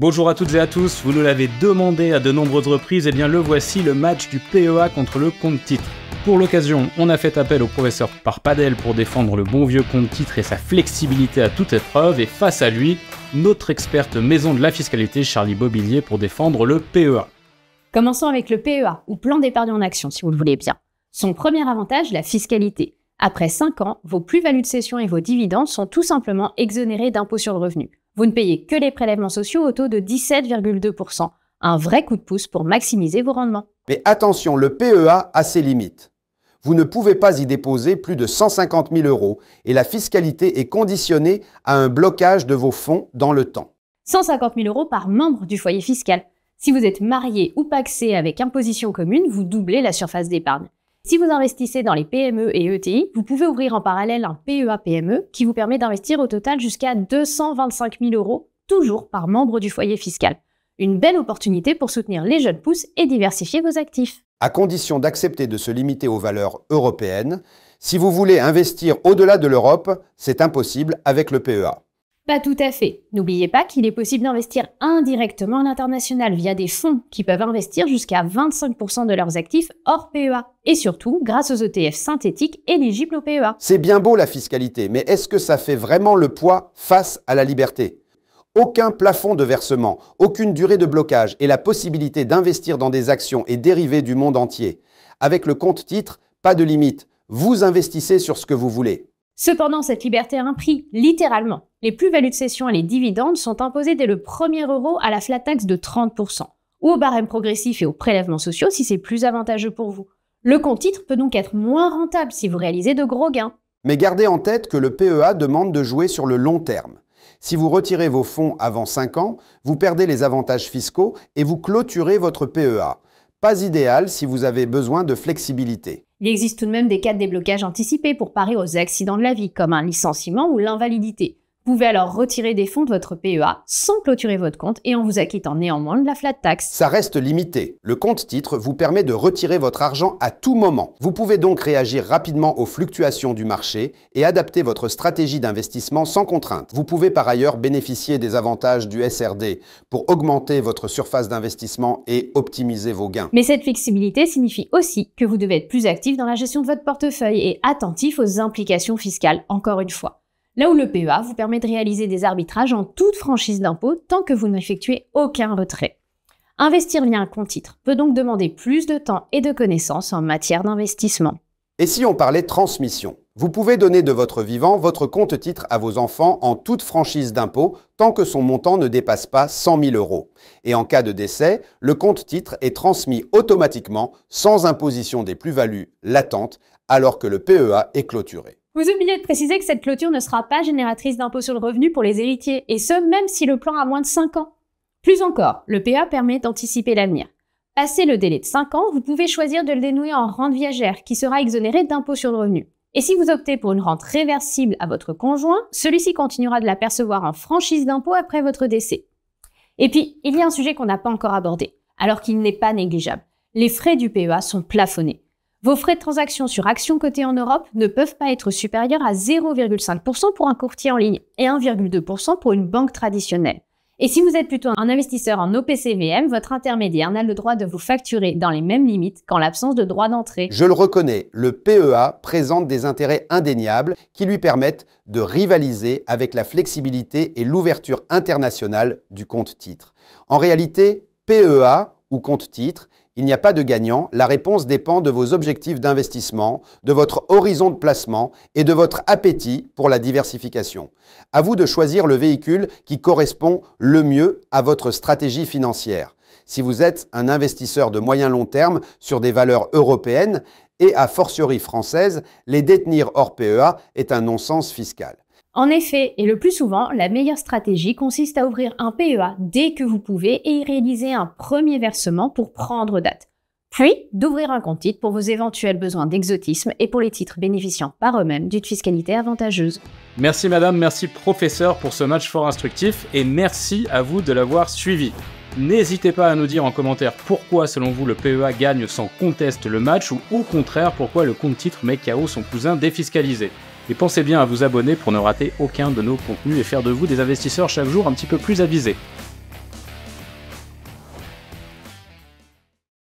Bonjour à toutes et à tous, vous nous l'avez demandé à de nombreuses reprises, et eh bien le voici le match du PEA contre le compte titre. Pour l'occasion, on a fait appel au professeur Parpadel pour défendre le bon vieux compte titre et sa flexibilité à toute épreuve, et face à lui, notre experte maison de la fiscalité Charlie Bobillier pour défendre le PEA. Commençons avec le PEA, ou plan d'épargne en action si vous le voulez bien. Son premier avantage, la fiscalité. Après 5 ans, vos plus-values de cession et vos dividendes sont tout simplement exonérés d'impôts sur le revenu. Vous ne payez que les prélèvements sociaux au taux de 17,2%. Un vrai coup de pouce pour maximiser vos rendements. Mais attention, le PEA a ses limites. Vous ne pouvez pas y déposer plus de 150 000 euros et la fiscalité est conditionnée à un blocage de vos fonds dans le temps. 150 000 euros par membre du foyer fiscal. Si vous êtes marié ou paxé avec imposition commune, vous doublez la surface d'épargne. Si vous investissez dans les PME et ETI, vous pouvez ouvrir en parallèle un PEA PME qui vous permet d'investir au total jusqu'à 225 000 euros, toujours par membre du foyer fiscal. Une belle opportunité pour soutenir les jeunes pousses et diversifier vos actifs. À condition d'accepter de se limiter aux valeurs européennes, si vous voulez investir au-delà de l'Europe, c'est impossible avec le PEA. Pas tout à fait. N'oubliez pas qu'il est possible d'investir indirectement à l'international via des fonds qui peuvent investir jusqu'à 25% de leurs actifs hors PEA. Et surtout grâce aux ETF synthétiques éligibles au PEA. C'est bien beau la fiscalité, mais est-ce que ça fait vraiment le poids face à la liberté aucun plafond de versement, aucune durée de blocage et la possibilité d'investir dans des actions et dérivés du monde entier. Avec le compte titre, pas de limite. Vous investissez sur ce que vous voulez. Cependant, cette liberté a un prix, littéralement. Les plus-values de cession et les dividendes sont imposés dès le premier euro à la flat tax de 30%, ou au barème progressif et aux prélèvements sociaux si c'est plus avantageux pour vous. Le compte titre peut donc être moins rentable si vous réalisez de gros gains. Mais gardez en tête que le PEA demande de jouer sur le long terme. Si vous retirez vos fonds avant 5 ans, vous perdez les avantages fiscaux et vous clôturez votre PEA. Pas idéal si vous avez besoin de flexibilité. Il existe tout de même des cas de déblocage anticipé pour parer aux accidents de la vie, comme un licenciement ou l'invalidité. Vous pouvez alors retirer des fonds de votre PEA sans clôturer votre compte et en vous acquittant néanmoins de la flat tax. Ça reste limité. Le compte titre vous permet de retirer votre argent à tout moment. Vous pouvez donc réagir rapidement aux fluctuations du marché et adapter votre stratégie d'investissement sans contrainte. Vous pouvez par ailleurs bénéficier des avantages du SRD pour augmenter votre surface d'investissement et optimiser vos gains. Mais cette flexibilité signifie aussi que vous devez être plus actif dans la gestion de votre portefeuille et attentif aux implications fiscales, encore une fois. Là où le PEA vous permet de réaliser des arbitrages en toute franchise d'impôt tant que vous n'effectuez aucun retrait. Investir via un compte-titre peut donc demander plus de temps et de connaissances en matière d'investissement. Et si on parlait transmission Vous pouvez donner de votre vivant votre compte-titre à vos enfants en toute franchise d'impôt tant que son montant ne dépasse pas 100 000 euros. Et en cas de décès, le compte-titre est transmis automatiquement sans imposition des plus-values latentes alors que le PEA est clôturé. Vous oubliez de préciser que cette clôture ne sera pas génératrice d'impôt sur le revenu pour les héritiers, et ce, même si le plan a moins de 5 ans. Plus encore, le PEA permet d'anticiper l'avenir. Passé le délai de 5 ans, vous pouvez choisir de le dénouer en rente viagère, qui sera exonérée d'impôt sur le revenu. Et si vous optez pour une rente réversible à votre conjoint, celui-ci continuera de la percevoir en franchise d'impôt après votre décès. Et puis, il y a un sujet qu'on n'a pas encore abordé, alors qu'il n'est pas négligeable. Les frais du PEA sont plafonnés. Vos frais de transaction sur actions cotées en Europe ne peuvent pas être supérieurs à 0,5% pour un courtier en ligne et 1,2% pour une banque traditionnelle. Et si vous êtes plutôt un investisseur en OPCVM, votre intermédiaire n'a le droit de vous facturer dans les mêmes limites qu'en l'absence de droit d'entrée. Je le reconnais, le PEA présente des intérêts indéniables qui lui permettent de rivaliser avec la flexibilité et l'ouverture internationale du compte-titre. En réalité, PEA ou compte-titre il n'y a pas de gagnant, la réponse dépend de vos objectifs d'investissement, de votre horizon de placement et de votre appétit pour la diversification. À vous de choisir le véhicule qui correspond le mieux à votre stratégie financière. Si vous êtes un investisseur de moyen-long terme sur des valeurs européennes et à fortiori française, les détenir hors PEA est un non-sens fiscal. En effet, et le plus souvent, la meilleure stratégie consiste à ouvrir un PEA dès que vous pouvez et y réaliser un premier versement pour prendre date. Puis, d'ouvrir un compte titre pour vos éventuels besoins d'exotisme et pour les titres bénéficiant par eux-mêmes d'une fiscalité avantageuse. Merci madame, merci professeur pour ce match fort instructif et merci à vous de l'avoir suivi. N'hésitez pas à nous dire en commentaire pourquoi selon vous le PEA gagne sans conteste le match ou au contraire pourquoi le compte titre met KO son cousin défiscalisé. Et pensez bien à vous abonner pour ne rater aucun de nos contenus et faire de vous des investisseurs chaque jour un petit peu plus avisés.